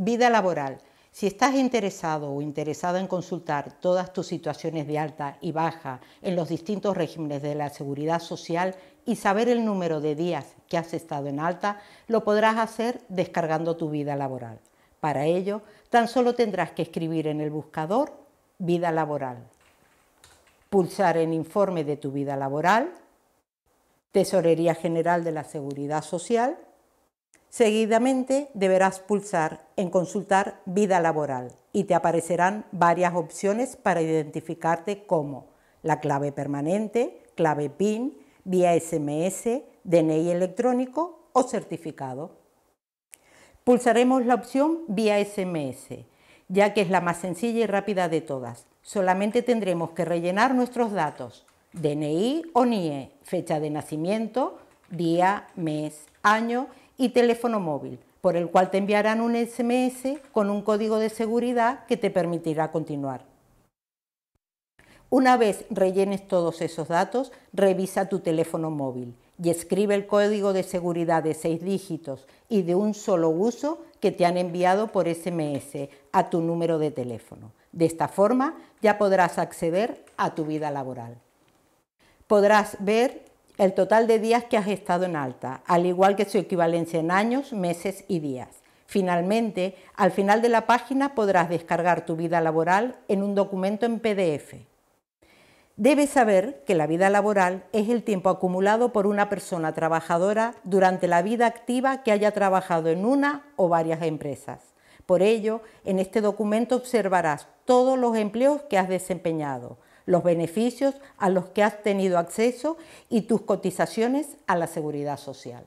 Vida laboral. Si estás interesado o interesada en consultar todas tus situaciones de alta y baja en los distintos regímenes de la seguridad social y saber el número de días que has estado en alta, lo podrás hacer descargando tu vida laboral. Para ello, tan solo tendrás que escribir en el buscador vida laboral, pulsar en informe de tu vida laboral, Tesorería General de la Seguridad Social, Seguidamente deberás pulsar en Consultar vida laboral y te aparecerán varias opciones para identificarte como la clave permanente, clave PIN, vía SMS, DNI electrónico o certificado. Pulsaremos la opción vía SMS, ya que es la más sencilla y rápida de todas. Solamente tendremos que rellenar nuestros datos, DNI o NIE, fecha de nacimiento, día, mes, año y teléfono móvil, por el cual te enviarán un SMS con un código de seguridad que te permitirá continuar. Una vez rellenes todos esos datos, revisa tu teléfono móvil y escribe el código de seguridad de seis dígitos y de un solo uso que te han enviado por SMS a tu número de teléfono. De esta forma ya podrás acceder a tu vida laboral. Podrás ver el total de días que has estado en alta, al igual que su equivalencia en años, meses y días. Finalmente, al final de la página podrás descargar tu vida laboral en un documento en PDF. Debes saber que la vida laboral es el tiempo acumulado por una persona trabajadora durante la vida activa que haya trabajado en una o varias empresas. Por ello, en este documento observarás todos los empleos que has desempeñado, los beneficios a los que has tenido acceso y tus cotizaciones a la seguridad social.